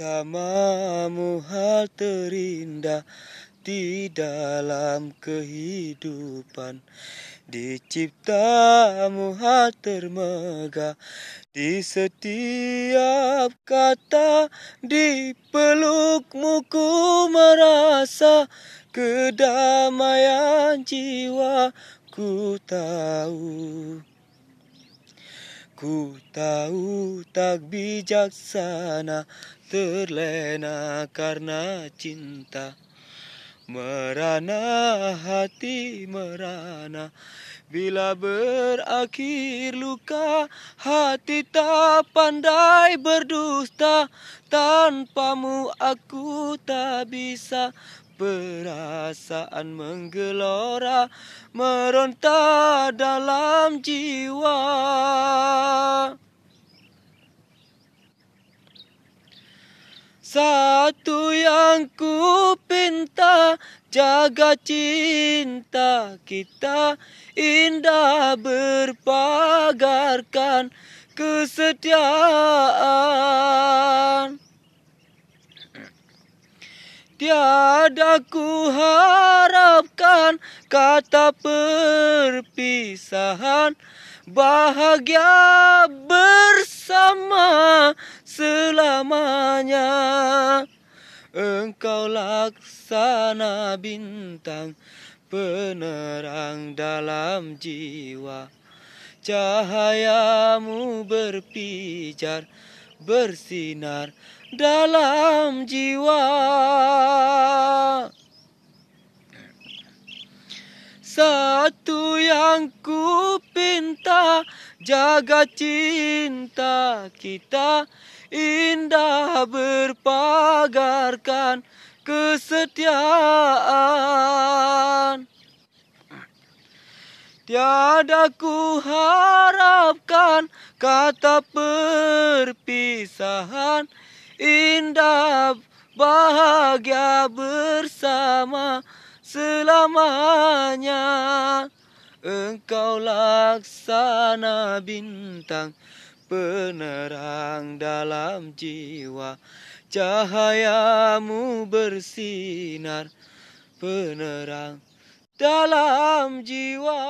Bersamamu hal terindah di dalam kehidupan Diciptamu hal termegah Di setiap kata Di pelukmu ku merasa Kedamaian jiwa ku tahu Ku tahu tak bijaksana terlena karena cinta Merana hati merana Bila berakhir luka Hati tak pandai berdusta Tanpamu aku tak bisa Perasaan menggelora Meronta dalam jiwa Satu yang ku pinta Jaga cinta kita Indah berpagarkan Kesetiaan Tiada ku harapkan Kata perpisahan Bahagia bersama hanya Engkau laksana bintang penerang dalam jiwa Cahayamu berpijar bersinar dalam jiwa Satu yang ku pinta jaga cinta kita indah berpagarkan kesetiaan tiada ku harapkan kata perpisahan indah bahagia bersama selamanya Engkau laksana bintang penerang dalam jiwa Cahayamu bersinar penerang dalam jiwa